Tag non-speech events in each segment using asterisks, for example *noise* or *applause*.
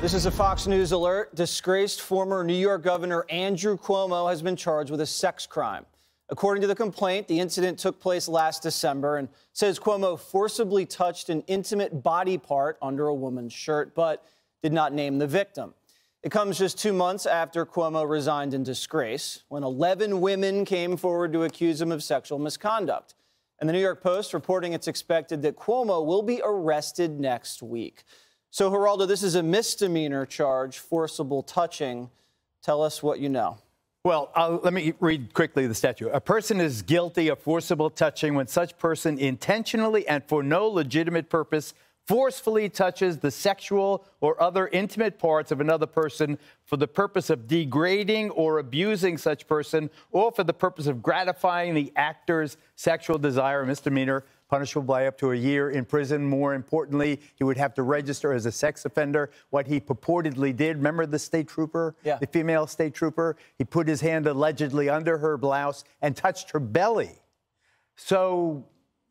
This is a Fox News alert. Disgraced former New York Governor Andrew Cuomo has been charged with a sex crime. According to the complaint, the incident took place last December and says Cuomo forcibly touched an intimate body part under a woman's shirt, but did not name the victim. It comes just two months after Cuomo resigned in disgrace when 11 women came forward to accuse him of sexual misconduct. And the New York Post reporting it's expected that Cuomo will be arrested next week. So, Geraldo, this is a misdemeanor charge, forcible touching. Tell us what you know. Well, I'll, let me read quickly the statute. A person is guilty of forcible touching when such person intentionally and for no legitimate purpose forcefully touches the sexual or other intimate parts of another person for the purpose of degrading or abusing such person or for the purpose of gratifying the actor's sexual desire, misdemeanor punishable by up to a year in prison. More importantly, he would have to register as a sex offender. What he purportedly did, remember the state trooper, yeah. the female state trooper? He put his hand allegedly under her blouse and touched her belly. So,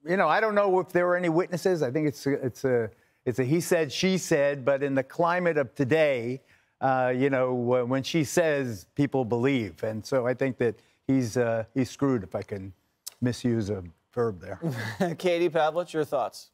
you know, I don't know if there were any witnesses. I think it's a, it's a it's a he said she said, but in the climate of today, uh, you know, when she says, people believe, and so I think that he's uh, he's screwed if I can misuse a there. *laughs* Katie Pavlich, your thoughts?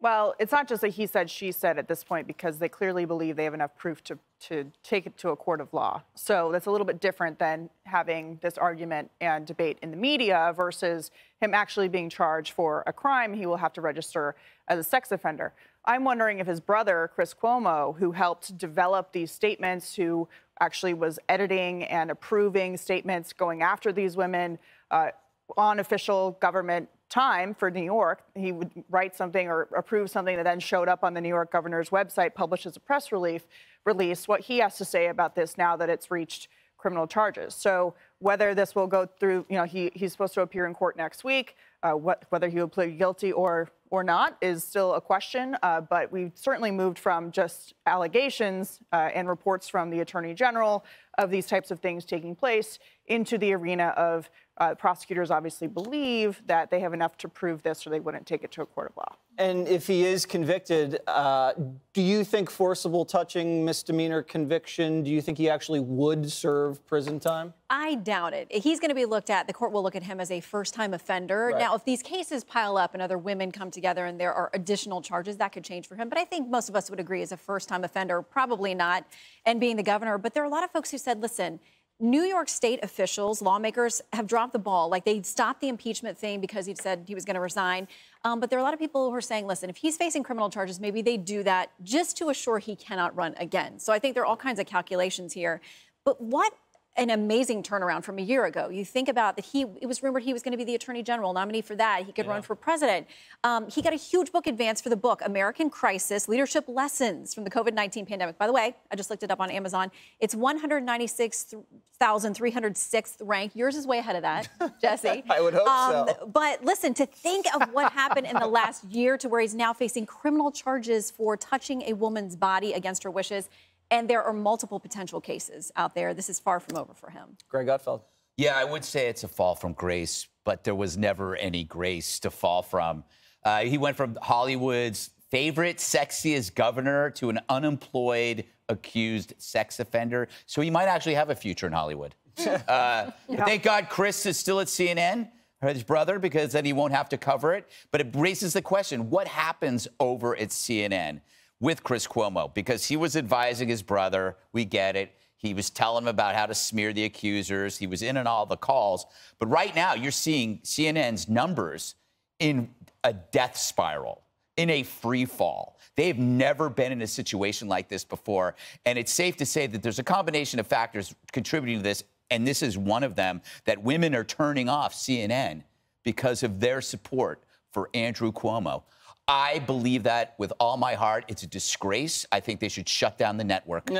Well, it's not just a he said, she said at this point because they clearly believe they have enough proof to, to take it to a court of law. So that's a little bit different than having this argument and debate in the media versus him actually being charged for a crime. He will have to register as a sex offender. I'm wondering if his brother, Chris Cuomo, who helped develop these statements, who actually was editing and approving statements going after these women, uh, on official government time for New York, he would write something or approve something that then showed up on the New York governor's website, publishes a press relief, release what he has to say about this now that it's reached criminal charges. So whether this will go through, you know, he, he's supposed to appear in court next week, uh, what, whether he will plead guilty or or not is still a question, uh, but we've certainly moved from just allegations uh, and reports from the Attorney General of these types of things taking place into the arena of uh, prosecutors obviously believe that they have enough to prove this or they wouldn't take it to a court of law. And if he is convicted, uh, do you think forcible touching misdemeanor conviction, do you think he actually would serve prison time? I doubt it. He's going to be looked at, the court will look at him as a first time offender. Right. Now, if these cases pile up and other women come together and there are additional charges, that could change for him. But I think most of us would agree as a first time offender, probably not, and being the governor. But there are a lot of folks who said, listen, New York State officials, lawmakers, have dropped the ball. Like they stopped the impeachment thing because he said he was going to resign. Um, but there are a lot of people who are saying, listen, if he's facing criminal charges, maybe they do that just to assure he cannot run again. So I think there are all kinds of calculations here. But what an amazing turnaround from a year ago. You think about that he it was rumored he was going to be the attorney general nominee for that. He could yeah. run for president. Um, he got a huge book advance for the book American Crisis: Leadership Lessons from the COVID-19 Pandemic. By the way, I just looked it up on Amazon. It's 196,306th rank. Yours is way ahead of that, *laughs* Jesse. I would hope um, so. But listen, to think of what happened in the last *laughs* year to where he's now facing criminal charges for touching a woman's body against her wishes and there are multiple potential cases out there. This is far from over for him. Greg Gutfeld. Yeah, I would say it's a fall from grace, but there was never any grace to fall from. Uh, he went from Hollywood's favorite sexiest governor to an unemployed accused sex offender. So he might actually have a future in Hollywood. *laughs* uh, yeah. Thank God Chris is still at CNN, his brother, because then he won't have to cover it. But it raises the question what happens over at CNN? with Chris Cuomo because he was advising his brother. We get it. He was telling him about how to smear the accusers. He was in on all the calls. But right now, you're seeing CNN's numbers in a death spiral, in a free fall. They've never been in a situation like this before. And it's safe to say that there's a combination of factors contributing to this. And this is one of them that women are turning off CNN because of their support for Andrew Cuomo. I believe that with all my heart. It's a disgrace. I think they should shut down the network. *laughs* Do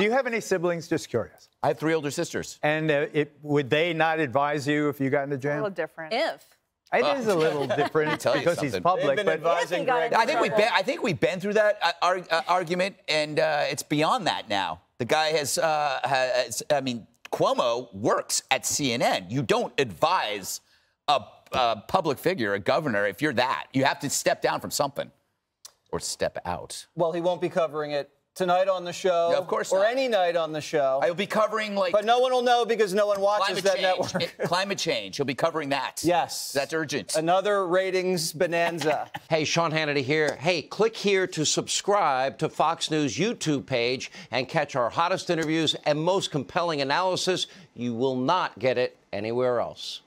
you have any siblings? Just curious. I have three older sisters. And uh, it, would they not advise you if you got into jail? A little different. If. It uh, is a little *laughs* different because he's public, but I think we've been, I think we've been through that uh, uh argument, and uh, it's beyond that now. The guy has, uh, has, I mean, Cuomo works at CNN. You don't advise a a public figure, a governor, if you're that, you have to step down from something or step out. Well, he won't be covering it tonight on the show. No, of course Or not. any night on the show. I'll be covering, like... But no one will know because no one watches that change. network. It, climate change. He'll be covering that. Yes. That's urgent. Another ratings bonanza. *laughs* hey, Sean Hannity here. Hey, click here to subscribe to Fox News YouTube page and catch our hottest interviews and most compelling analysis. You will not get it anywhere else.